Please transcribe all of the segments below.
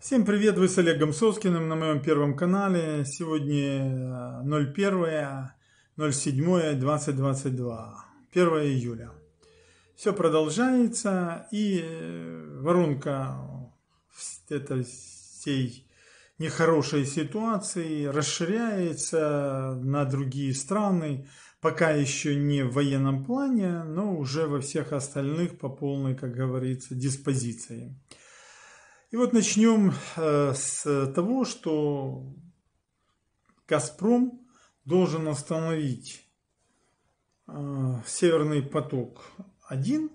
Всем привет, вы с Олегом Соскиным на моем первом канале. Сегодня 01.07.2022, э, 1 июля. Все продолжается и э, воронка этой всей нехорошей ситуации расширяется на другие страны. Пока еще не в военном плане, но уже во всех остальных по полной, как говорится, диспозиции. И вот начнем э, с того, что «Газпром» должен остановить э, «Северный поток-1»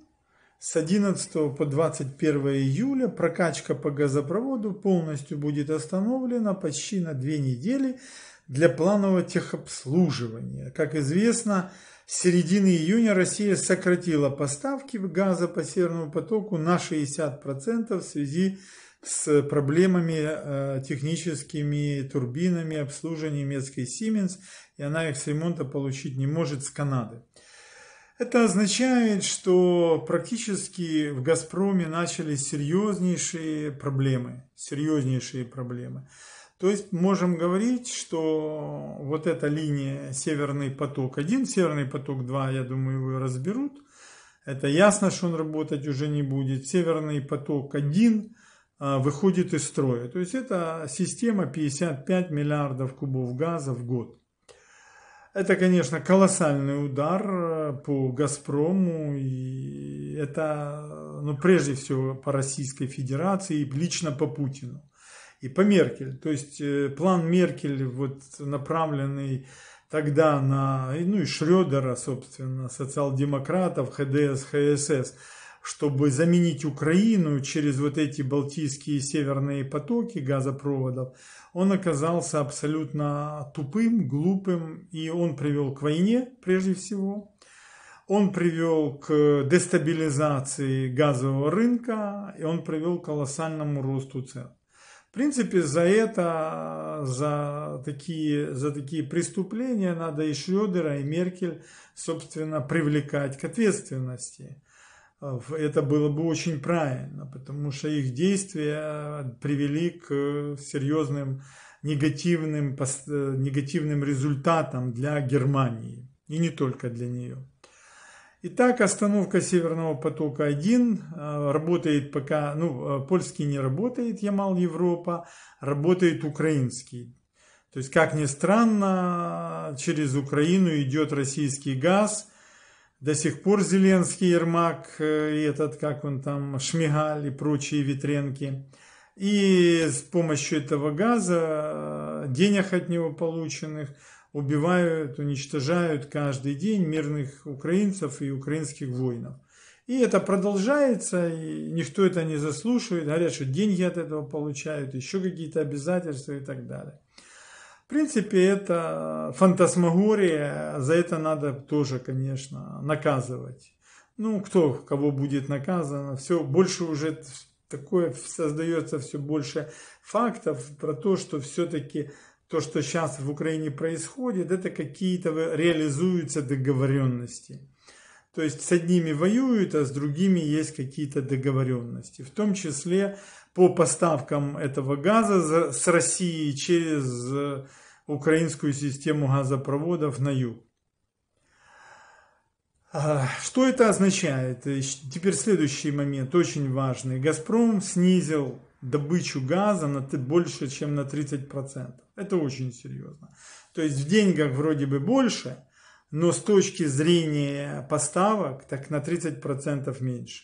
с 11 по 21 июля прокачка по газопроводу полностью будет остановлена почти на две недели для планового техобслуживания. Как известно, с середины июня Россия сократила поставки газа по Северному потоку на 60% в связи с проблемами э, техническими, турбинами, обслуживания немецкой Siemens, и она их с ремонта получить не может с Канады. Это означает, что практически в «Газпроме» начались серьезнейшие проблемы, серьезнейшие проблемы. То есть можем говорить, что вот эта линия Северный поток-1, Северный поток-2, я думаю, его разберут. Это ясно, что он работать уже не будет. Северный поток-1 а, выходит из строя. То есть это система 55 миллиардов кубов газа в год. Это, конечно, колоссальный удар э, по «Газпрому». И это, ну, прежде всего, по Российской Федерации и лично по Путину и по Меркель. То есть э, план Меркель, вот направленный тогда на, ну и Шредера, собственно, социал-демократов, ХДС, ХСС, чтобы заменить Украину через вот эти балтийские северные потоки газопроводов, он оказался абсолютно тупым, глупым, и он привел к войне прежде всего. Он привел к дестабилизации газового рынка, и он привел к колоссальному росту цен. В принципе, за это, за такие, за такие преступления надо и Шредера, и Меркель, собственно, привлекать к ответственности. Э, это было бы очень правильно, потому что их действия привели к серьезным негативным, э, негативным результатам для Германии и не только для нее. Итак, остановка Северного потока-1 э, работает пока, ну, э, польский не работает, Ямал Европа, работает украинский. То есть, как ни странно, через Украину идет российский газ. До сих пор Зеленский, Ермак, э, и этот, как он там, Шмигаль и прочие ветренки. И с помощью этого газа, денег от него полученных – убивают, уничтожают каждый день мирных украинцев и украинских воинов. И это продолжается, и никто это не заслушивает, говорят, что деньги от этого получают, еще какие-то обязательства и так далее. В принципе, это фантасмагория, за это надо тоже, конечно, наказывать. Ну, кто кого будет наказано, все больше уже такое создается все больше фактов про то, что все-таки то, что сейчас в Украине происходит, это какие-то реализуются договоренности. То есть с одними воюют, а с другими есть какие-то договоренности. В том числе по поставкам этого газа с России через э, украинскую систему газопроводов на юг. А, что это означает? Теперь следующий момент, очень важный. «Газпром» снизил добычу газа на больше, чем на 30%. Это очень серьезно. То есть в деньгах вроде бы больше, но с точки зрения поставок так на 30% меньше.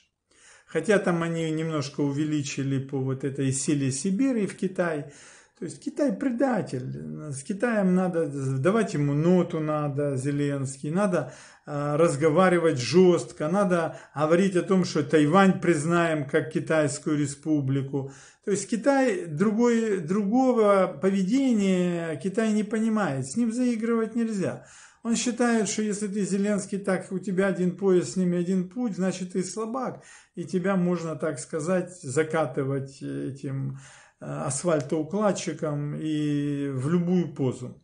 Хотя там они немножко увеличили по вот этой силе Сибири в Китай, то есть Китай предатель. С Китаем надо давать ему ноту надо, Зеленский. Надо э, разговаривать жестко. Надо говорить о том, что Тайвань признаем как Китайскую республику. То есть Китай другой, другого поведения Китай не понимает. С ним заигрывать нельзя. Он считает, что если ты Зеленский, так у тебя один пояс, с ними один путь, значит ты слабак. И тебя можно, так сказать, закатывать этим Э, асфальтоукладчиком и в любую позу.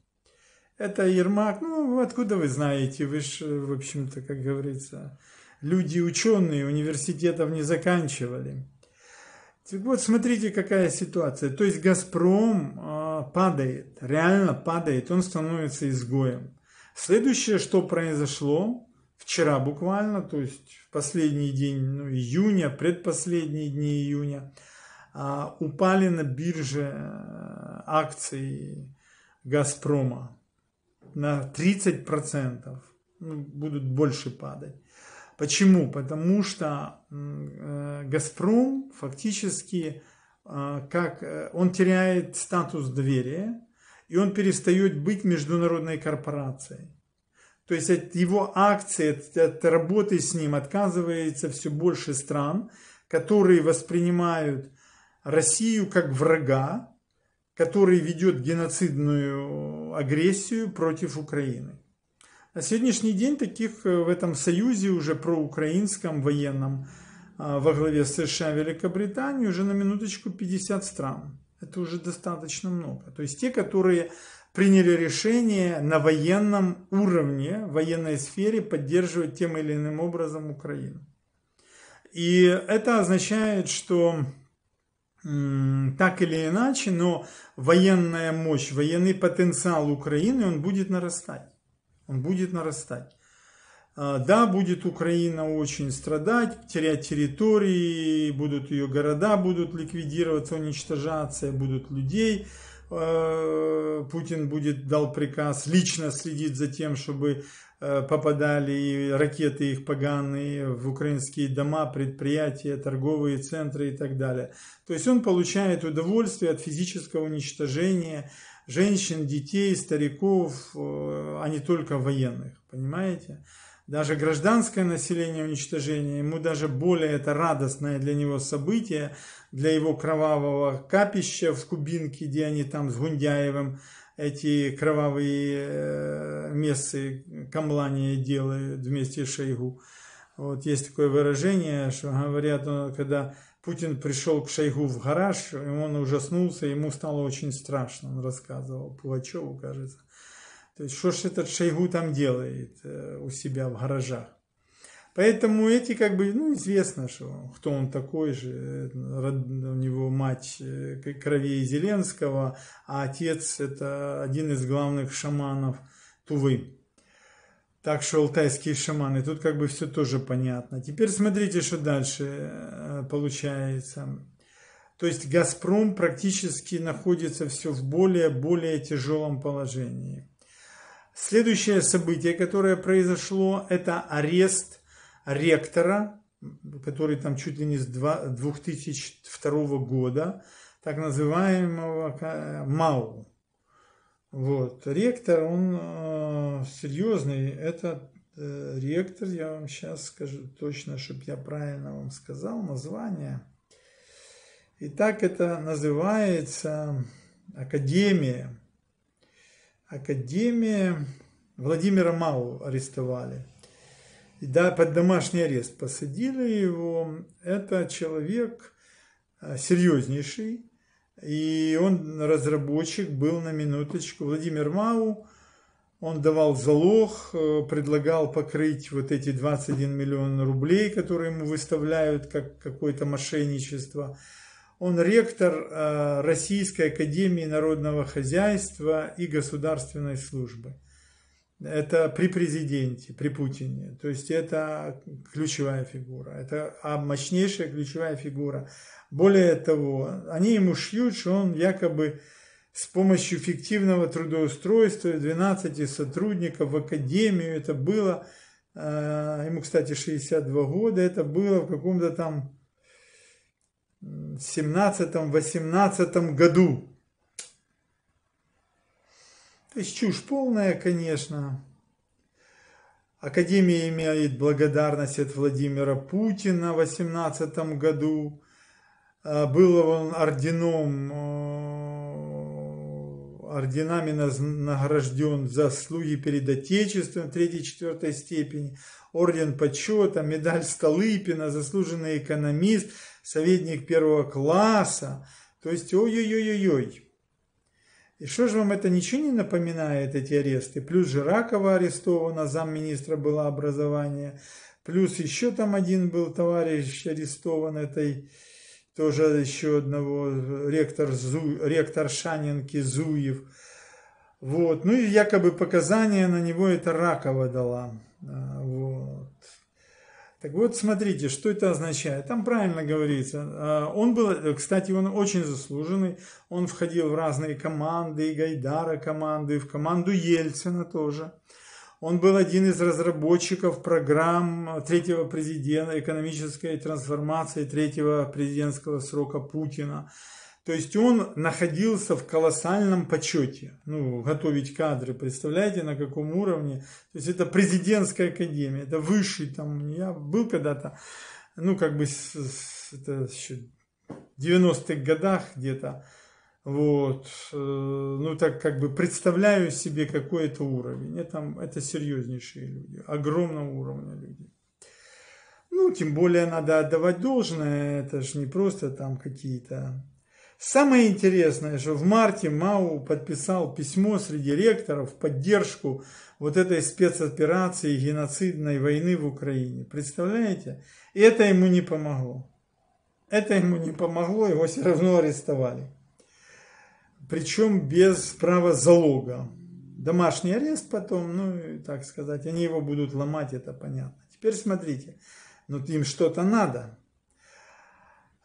Это Ермак, ну откуда вы знаете, вы же, в общем-то, как говорится, люди ученые, университетов не заканчивали. Вот смотрите, какая ситуация. То есть «Газпром» э, падает, реально падает, он становится изгоем. Следующее, что произошло, вчера буквально, то есть в последний день ну, июня, предпоследние дни июня – а, упали на бирже э, акции Газпрома на 30%, ну, будут больше падать. Почему? Потому что э, Газпром фактически а, как э, он теряет статус доверия и он перестает быть международной корпорацией. То есть от его акции, от, от работы с ним отказывается все больше стран, которые воспринимают Россию как врага, который ведет геноцидную агрессию против Украины. На сегодняшний день таких э, в этом союзе уже проукраинском военном э, во главе с США и Великобритании уже на минуточку 50 стран. Это уже достаточно много. То есть те, которые приняли решение на военном уровне, в военной сфере поддерживать тем или иным образом Украину. И это означает, что так или иначе, но военная мощь, военный потенциал Украины, он будет нарастать. Он будет нарастать. А, да, будет Украина очень страдать, терять территории, будут ее города, будут ликвидироваться, уничтожаться, будут людей. А, Путин будет дал приказ лично следить за тем, чтобы Э, попадали ракеты их поганые в украинские дома, предприятия, торговые центры и так далее. То есть он получает удовольствие от физического уничтожения женщин, детей, стариков, э, а не только военных, понимаете? Даже гражданское население уничтожения ему даже более это радостное для него событие, для его кровавого капища в Кубинке, где они там с Гундяевым эти кровавые э, мессы Камлания делают вместе с Шойгу. Вот есть такое выражение, что говорят, ну, когда Путин пришел к Шойгу в гараж, и он ужаснулся, ему стало очень страшно, он рассказывал Пугачеву, кажется. То есть, что ж этот Шойгу там делает э, у себя в гаражах? Поэтому эти как бы, ну, известно, что кто он такой же, э, у него мать э, кровей Зеленского, а отец это один из главных шаманов Тувы. Так что алтайские шаманы, тут как бы все тоже понятно. Теперь смотрите, что дальше э, получается. То есть «Газпром» практически находится все в более-более тяжелом положении. Следующее событие, которое произошло, это арест ректора, который там чуть ли не с 2002 года, так называемого МАУ. Вот. Ректор, он э, серьезный, Этот э, ректор, я вам сейчас скажу точно, чтобы я правильно вам сказал название. И так это называется Академия. Академия Владимира Мау арестовали да, под домашний арест посадили его. Это человек э, серьезнейший, и он разработчик был на минуточку. Владимир Мау, он давал залог, э, предлагал покрыть вот эти 21 миллион рублей, которые ему выставляют как какое-то мошенничество. Он ректор э, Российской Академии Народного Хозяйства и Государственной Службы это при президенте, при Путине. То есть это ключевая фигура, это а мощнейшая ключевая фигура. Более того, они ему шьют, что он якобы с помощью фиктивного трудоустройства 12 сотрудников в академию это было, э, ему, кстати, 62 года, это было в каком-то там 17-18 году. То есть чушь полная, конечно. Академия имеет благодарность от Владимира Путина в 2018 году. А, был он орденом, э, орденами награжден за заслуги перед Отечеством 3-4 степени, орден почета, медаль Столыпина, заслуженный экономист, советник первого класса. То есть, ой-ой-ой-ой-ой и что же вам это ничего не напоминает, эти аресты? Плюс Жиракова арестована, замминистра было образование, Плюс еще там один был товарищ арестован этой, тоже еще одного, ректор, Зу, ректор Шанинки Зуев. Вот. Ну и якобы показания на него это Ракова дала. А, вот. Так вот, смотрите, что это означает. Там правильно говорится. А, он был, э, кстати, он очень заслуженный. Он входил в разные команды, и Гайдара команды, в команду Ельцина тоже. Он был один из разработчиков программ третьего президента, экономической трансформации третьего президентского срока Путина. То есть он находился в колоссальном почете. Ну, готовить кадры, представляете, на каком уровне. То есть это президентская академия, это высший там. Я был когда-то, ну, как бы это еще в 90-х годах где-то. Вот, э, ну так как бы представляю себе какой это уровень. Это, это серьезнейшие люди, огромного уровня люди. Ну, тем более надо отдавать должное, это же не просто там какие-то Самое интересное, что в марте МАУ подписал письмо среди ректоров в поддержку вот этой спецоперации геноцидной войны в Украине. Представляете? И это ему не помогло. Это ему не помогло, его все равно арестовали. Причем без права залога. Домашний арест потом, ну, так сказать, они его будут ломать, это понятно. Теперь смотрите, ну, им что-то надо.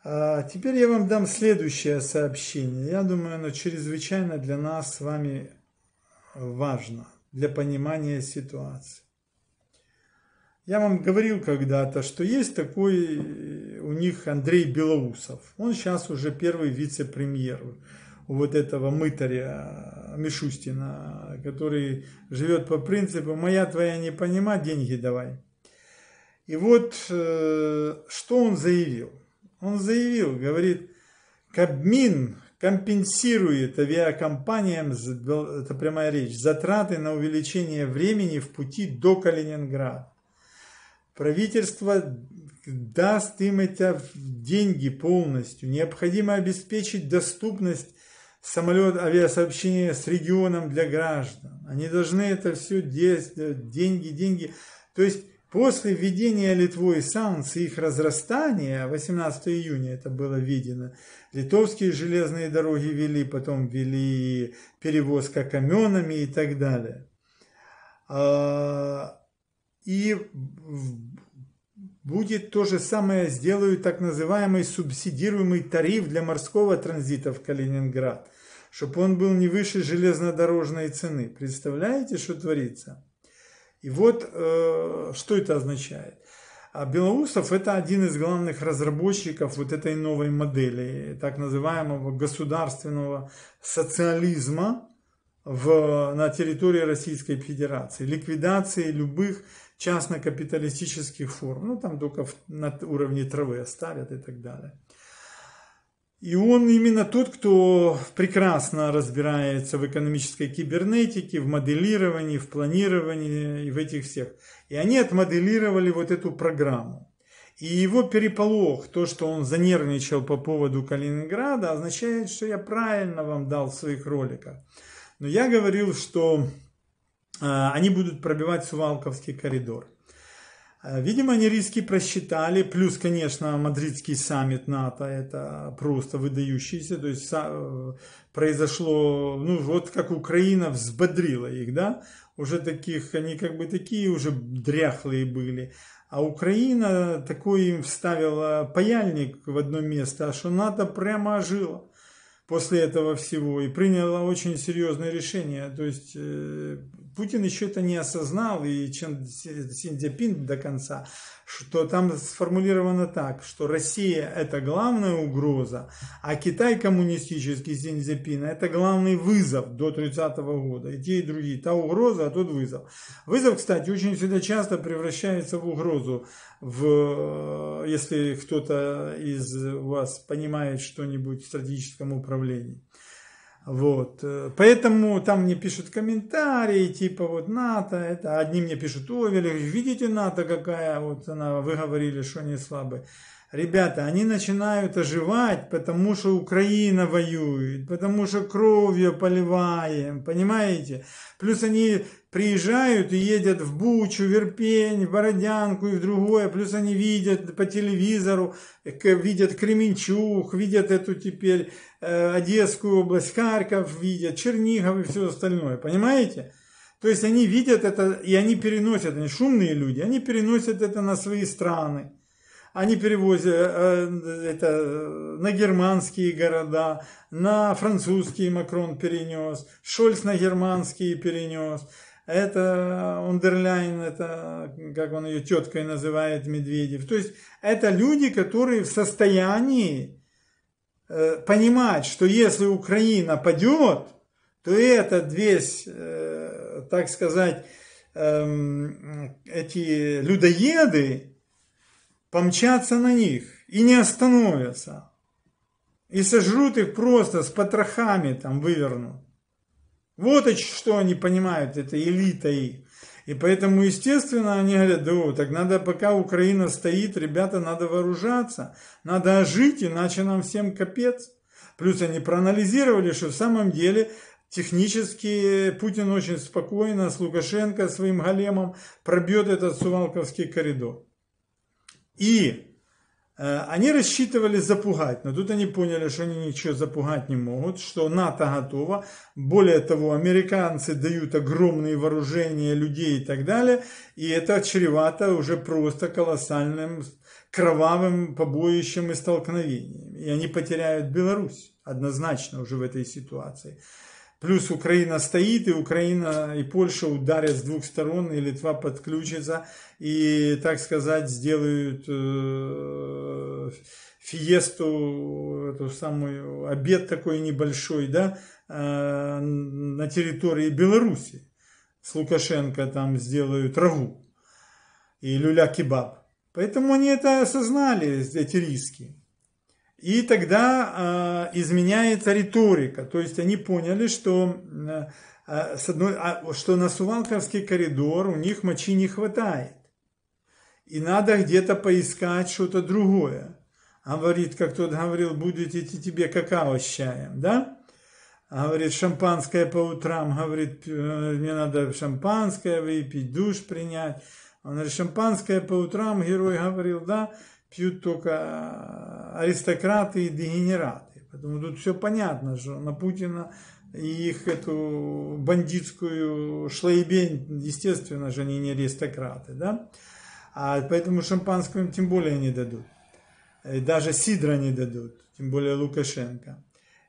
А, теперь я вам дам следующее сообщение. Я думаю, оно чрезвычайно для нас с вами важно, для понимания ситуации. Я вам говорил когда-то, что есть такой э, у них Андрей Белоусов. Он сейчас уже первый вице-премьер у вот этого мытаря э, Мишустина, который живет по принципу «моя твоя не понима, деньги давай». И вот э, что он заявил. Он заявил, говорит, Кабмин компенсирует авиакомпаниям, это прямая речь, затраты на увеличение времени в пути до Калининграда. Правительство даст им эти деньги полностью. Необходимо обеспечить доступность самолет авиасообщения с регионом для граждан. Они должны это все делать, деньги, деньги. То есть После введения Литвой и их разрастания, 18 июня это было видено, литовские железные дороги вели, потом вели перевозка каменами и так далее. А, и будет то же самое, сделают так называемый субсидируемый тариф для морского транзита в Калининград, чтобы он был не выше железнодорожной цены. Представляете, что творится? И вот э, что это означает. А Белоусов – это один из главных разработчиков вот этой новой модели, так называемого государственного социализма в, на территории Российской Федерации, ликвидации любых частно-капиталистических форм, ну там только на уровне травы оставят и так далее. И он именно тот, кто прекрасно разбирается в экономической кибернетике, в моделировании, в планировании и в этих всех. И они отмоделировали вот эту программу. И его переполох, то, что он занервничал по поводу Калининграда, означает, что я правильно вам дал в своих роликах. Но я говорил, что а, они будут пробивать Сувалковский коридор. Э, видимо, они риски просчитали, плюс, конечно, мадридский саммит НАТО, это просто выдающийся, то есть э, произошло, ну вот как Украина взбодрила их, да, уже таких, они как бы такие уже дряхлые были, а Украина такой им вставила паяльник в одно место, а что НАТО прямо ожило после этого всего и приняла очень серьезное решение, то есть э, Путин еще это не осознал, и Чен Синдзяпин до конца, что там сформулировано так, что Россия – это главная угроза, а Китай коммунистический Синдзяпин – это главный вызов до 30 -го года. И те, и другие. Та угроза, а тот вызов. Вызов, кстати, очень всегда часто превращается в угрозу. В, э, если кто-то из вас понимает что-нибудь в стратегическом управлении. Вот. Поэтому там мне пишут комментарии, типа вот НАТО, это одни мне пишут, о, видите НАТО какая, вот она, вы говорили, что они слабые. Ребята, они начинают оживать, потому что Украина воюет, потому что кровью поливаем, понимаете? Плюс они приезжают и едят в Бучу, Верпень, в Бородянку и в другое. Плюс они видят по телевизору, видят Кременчуг, видят эту теперь э, Одесскую область, Харьков видят, Чернигов и все остальное. Понимаете? То есть они видят это и они переносят, они шумные люди, они переносят это на свои страны. Они перевозят э, это э, на германские города, на французские Макрон перенес, Шольц на германские перенес. Это Ундерляйн, э, это, как он ее теткой называет, Медведев. То есть это люди, которые в состоянии понимать, что если Украина падет, то этот весь, так сказать, эм, эти людоеды, помчатся на них и не остановятся. И сожрут их просто с потрохами там вывернут. Вот что они понимают, это элита их. И поэтому, естественно, они говорят, да так надо, пока Украина стоит, ребята, надо вооружаться, надо жить, иначе нам всем капец. Плюс они проанализировали, что в самом деле технически Путин очень спокойно с Лукашенко, своим големом пробьет этот Сувалковский коридор. И они рассчитывали запугать, но тут они поняли, что они ничего запугать не могут, что НАТО готово. Более того, американцы дают огромные вооружения людей и так далее, и это чревато уже просто колоссальным кровавым побоищем и столкновением. И они потеряют Беларусь однозначно уже в этой ситуации. Плюс Украина стоит, и Украина и Польша ударят с двух сторон, и Литва подключится, и, так сказать, сделают э, фиесту, эту самую, обед такой небольшой, да, э, на территории Беларуси. С Лукашенко там сделают рагу и люля-кебаб. Поэтому они это осознали, эти риски. И тогда а, изменяется риторика. То есть они поняли, что, а, с одной, а, что на Сувалковский коридор у них мочи не хватает. И надо где-то поискать что-то другое. А говорит, как тот говорил, будет идти тебе какао с чаем, да? говорит, шампанское по утрам, говорит, э, мне надо шампанское выпить, душ принять. Он говорит, шампанское по утрам, герой говорил, да, пьют только э, аристократы и дегенераты. Поэтому тут все понятно, что на Путина и их эту бандитскую шлейбень, естественно же, они не аристократы, да? А поэтому шампанского им тем более не дадут. Э, даже сидра не дадут, тем более Лукашенко.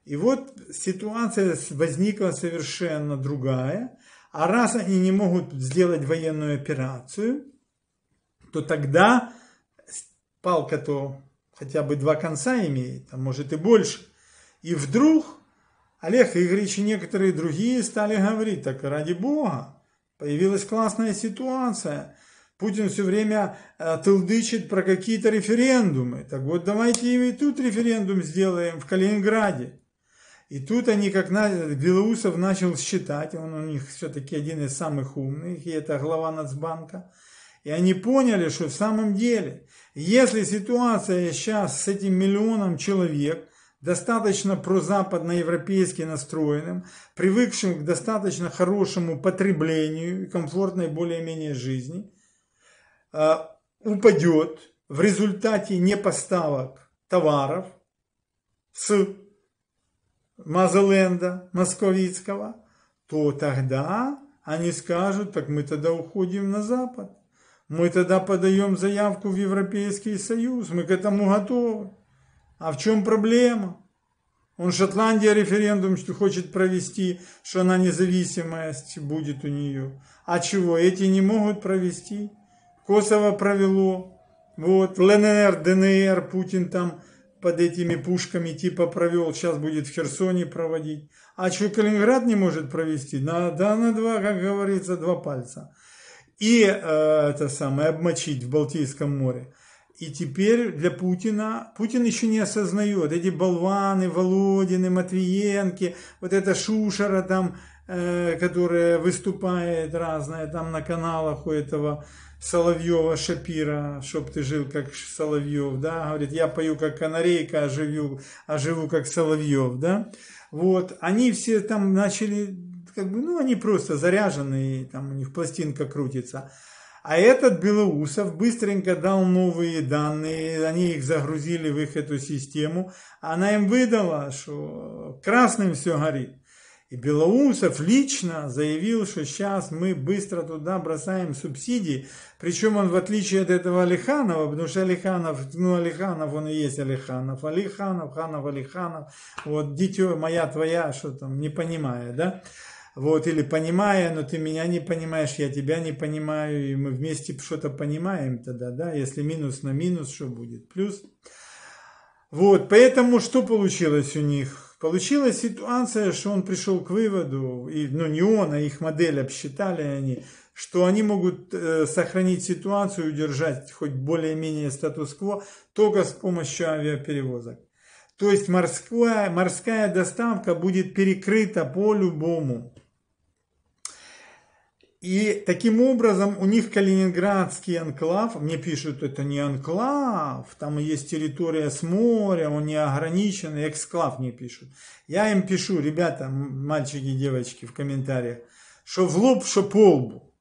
И вот ситуация возникла совершенно другая. А раз они не могут сделать военную операцию, то тогда палка то хотя бы два конца имеет, а может и больше. И вдруг Олег Игоревич и некоторые другие стали говорить, так ради бога, появилась классная ситуация. Путин все время э, тылдычит про какие-то референдумы. Так вот давайте и тут референдум сделаем в Калининграде. И тут они, как Белоусов начал считать, он у них все-таки один из самых умных, и это глава Нацбанка – и они поняли, что в самом деле, если ситуация сейчас с этим миллионом человек, достаточно прозападноевропейски настроенным, привыкшим к достаточно хорошему потреблению и комфортной более-менее жизни, э, упадет в результате непоставок товаров с Мазеленда московицкого, то тогда они скажут, так мы тогда уходим на Запад. Мы тогда подаем заявку в Европейский Союз, мы к этому готовы. А в чем проблема? Он Шотландия референдум что хочет провести, что она независимость будет у нее. А чего? Эти не могут провести. Косово провело. Вот, ЛНР, ДНР, Путин там под этими пушками типа провел, сейчас будет в Херсоне проводить. А что Калининград не может провести? На, да, на два, как говорится, два пальца и э, это самое обмочить в Балтийском море. И теперь для Путина, Путин еще не осознает, эти болваны, Володины, Матвиенки, вот эта Шушара там, э, которая выступает разная там на каналах у этого Соловьева Шапира, чтоб ты жил как Соловьев, да, говорит, я пою как канарейка, а живу, а живу как Соловьев, да, вот, они все там начали как бы, ну, они просто заряженные, там у них пластинка крутится. А этот Белоусов быстренько дал новые данные, они их загрузили в их эту систему, она им выдала, что красным все горит. И Белоусов лично заявил, что сейчас мы быстро туда бросаем субсидии. Причем он в отличие от этого Алиханова, потому что Алиханов, ну Алиханов, он и есть Алиханов. Алиханов, Ханов, Алиханов. Вот, дитё моя, твоя, что там, не понимая, да? Вот, или понимая, но ты меня не понимаешь, я тебя не понимаю, и мы вместе что-то понимаем тогда, да, если минус на минус, что будет, плюс. Вот, поэтому что получилось у них? Получилась ситуация, что он пришел к выводу, и, ну не он, а их модель обсчитали они, что они могут э, сохранить ситуацию и удержать хоть более-менее статус-кво только с помощью авиаперевозок. То есть морская, морская доставка будет перекрыта по-любому. И таким образом у них калининградский анклав, мне пишут, это не анклав, там есть территория с моря, он не ограниченный, эксклав мне пишут. Я им пишу, ребята, мальчики и девочки в комментариях, что в лоб, что по лбу.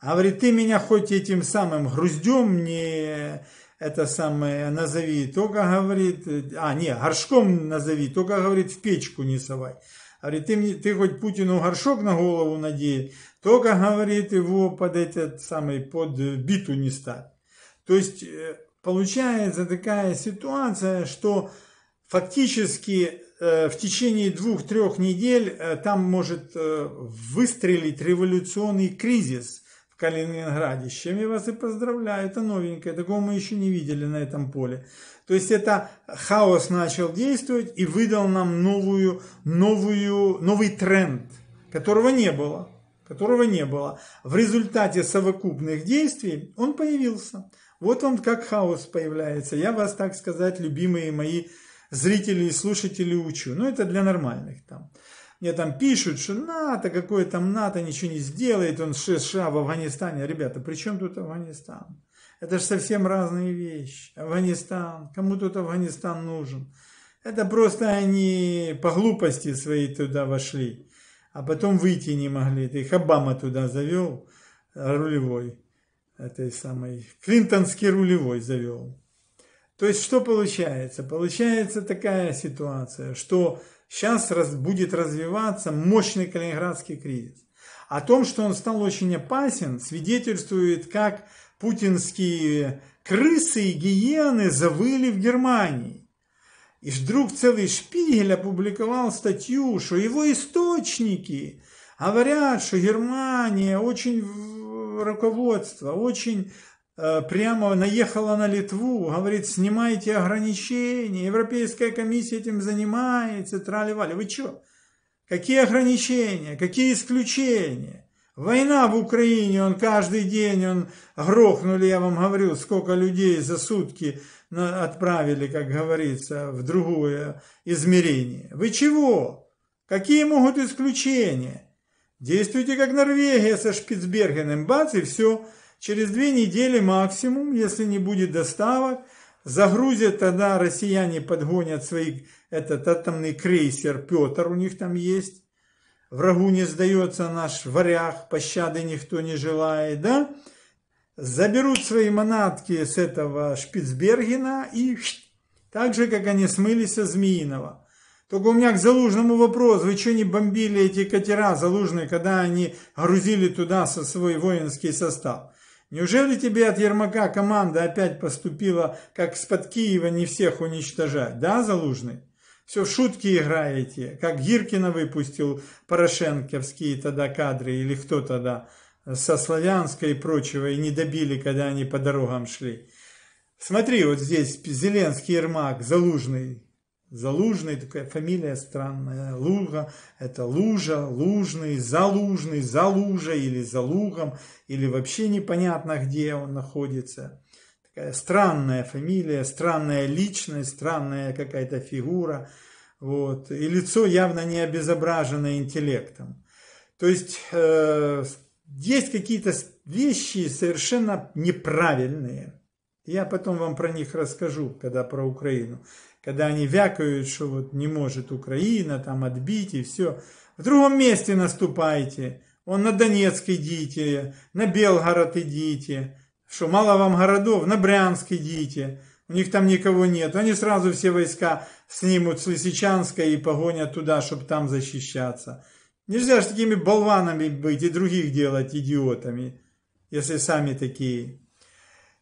А говорит, ты меня хоть этим самым груздем не это самое назови, только говорит, а не, горшком назови, только говорит, в печку не совай. Говорит, ты, ты хоть Путину горшок на голову надеешь, то, как говорит, его под этот самый, под биту не стать. То есть э, получается такая ситуация, что фактически э, в течение двух-трех недель э, там может выстрелить революционный кризис в Калининграде, с чем я вас и поздравляю, это новенькое, такого мы еще не видели на этом поле. То есть это хаос начал действовать и выдал нам новую, новую, новый тренд, которого не было которого не было. В результате совокупных действий он появился. Вот он как хаос появляется. Я вас, так сказать, любимые мои зрители и слушатели учу. Но ну, это для нормальных там. Мне там пишут, что НАТО, какое там НАТО, ничего не сделает, он США в Афганистане. Ребята, при чем тут Афганистан? Это же совсем разные вещи. Афганистан, кому тут Афганистан нужен? Это просто они по глупости своей туда вошли а потом выйти не могли. Ты их Обама туда завел, рулевой этой самой, клинтонский рулевой завел. То есть что получается? Получается такая ситуация, что сейчас раз, будет развиваться мощный калининградский кризис. О том, что он стал очень опасен, свидетельствует, как путинские крысы и гиены завыли в Германии. И вдруг целый Шпигель опубликовал статью, что его источники говорят, что Германия очень руководство, очень э, прямо наехала на Литву, говорит, снимайте ограничения, Европейская комиссия этим занимается, трали-вали. Вы что? Какие ограничения? Какие исключения? Война в Украине, он каждый день, он грохнули, я вам говорю, сколько людей за сутки отправили, как говорится, в другое измерение. Вы чего? Какие могут исключения? Действуйте как Норвегия со Шпицбергеном, бац и все. Через две недели максимум, если не будет доставок, загрузят тогда россияне подгонят свой этот атомный крейсер Петр у них там есть врагу не сдается наш варяг, пощады никто не желает, да? Заберут свои манатки с этого Шпицбергена и так же, как они смылись со Змеиного. Только у меня к Залужному вопрос, вы что не бомбили эти катера Залужные, когда они грузили туда со свой воинский состав? Неужели тебе от Ермака команда опять поступила, как с под Киева не всех уничтожать, да, Залужный? все в шутки играете, как Гиркина выпустил порошенковские тогда кадры или кто тогда со Славянской и прочего, и не добили, когда они по дорогам шли. Смотри, вот здесь Зеленский, Ермак, Залужный. Залужный, такая фамилия странная, Луга, это Лужа, Лужный, Залужный, Залужа или Залугом, или вообще непонятно, где он находится странная фамилия, странная личность, странная какая-то фигура, вот, и лицо явно не обезображено интеллектом. То есть э, есть какие-то вещи совершенно неправильные. Я потом вам про них расскажу, когда про Украину. Когда они вякают, что вот не может Украина там отбить и все. В другом месте наступайте. Он на Донецк идите, на Белгород идите что мало вам городов, на Брянск идите, у них там никого нет. Они сразу все войска снимут с Лисичанска и погонят туда, чтобы там защищаться. Нельзя же такими болванами быть и других делать идиотами, если сами такие.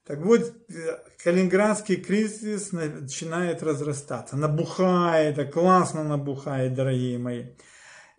Так вот, э, Калининградский кризис начинает разрастаться, набухает, классно набухает, дорогие мои.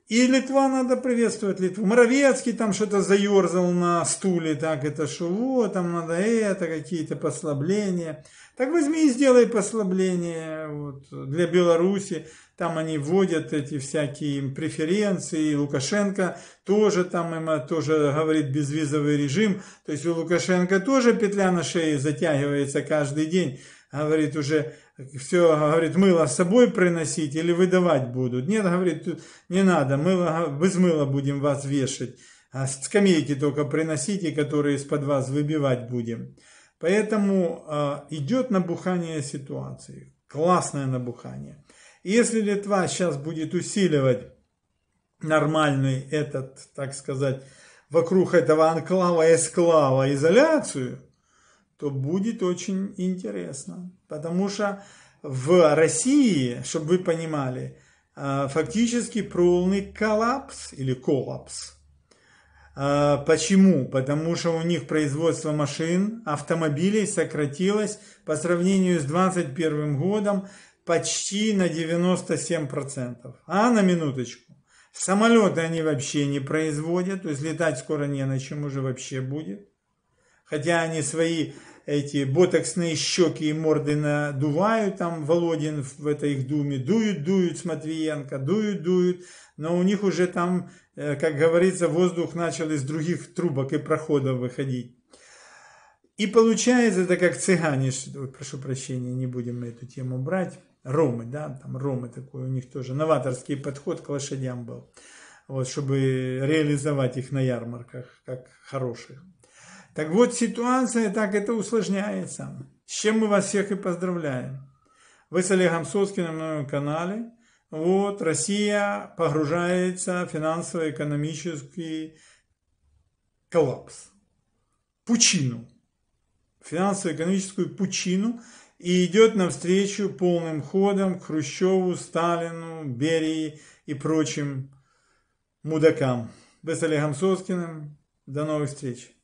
И Литва надо приветствовать Литву. Моровецкий там что-то заерзал на стуле, так это что, там надо это, какие-то послабления. Так возьми и сделай послабление вот, для Беларуси. Там они вводят эти всякие преференции. Лукашенко тоже там им тоже говорит безвизовый режим. То есть у Лукашенко тоже петля на шее затягивается каждый день. Говорит уже все, а говорит, мыло с собой приносить или выдавать будут. Нет, говорит, не надо, мыло, а, без мыла будем вас вешать. А скамейки только приносите, которые из-под вас выбивать будем. Поэтому э, а, идет набухание ситуации, классное набухание. если Литва сейчас будет усиливать нормальный этот, так сказать, вокруг этого анклава, эсклава, изоляцию – то будет очень интересно. Потому что в России, чтобы вы понимали, э, фактически полный коллапс или коллапс. Э, почему? Потому что у них производство машин, автомобилей сократилось по сравнению с 2021 годом почти на 97%. А на минуточку. Самолеты они вообще не производят, то есть летать скоро не на чем уже вообще будет хотя они свои эти ботоксные щеки и морды надувают, там Володин в этой их думе, дуют, дуют с Матвиенко, дуют, дуют, но у них уже там, э, как говорится, воздух начал из других трубок и проходов выходить. И получается, это как цыгане, прошу прощения, не будем эту тему брать, ромы, да, там ромы такой, у них тоже новаторский подход к лошадям был, вот, чтобы реализовать их на ярмарках, как хороших. Так вот, ситуация так это усложняется. С чем мы вас всех и поздравляем. Вы с Олегом Соцким на моем канале. Вот, Россия погружается в финансово-экономический коллапс, пучину, финансово-экономическую пучину и идет навстречу полным ходом к Хрущеву, Сталину, Берии и прочим мудакам. Вы с Олегом Соскиным. До новых встреч!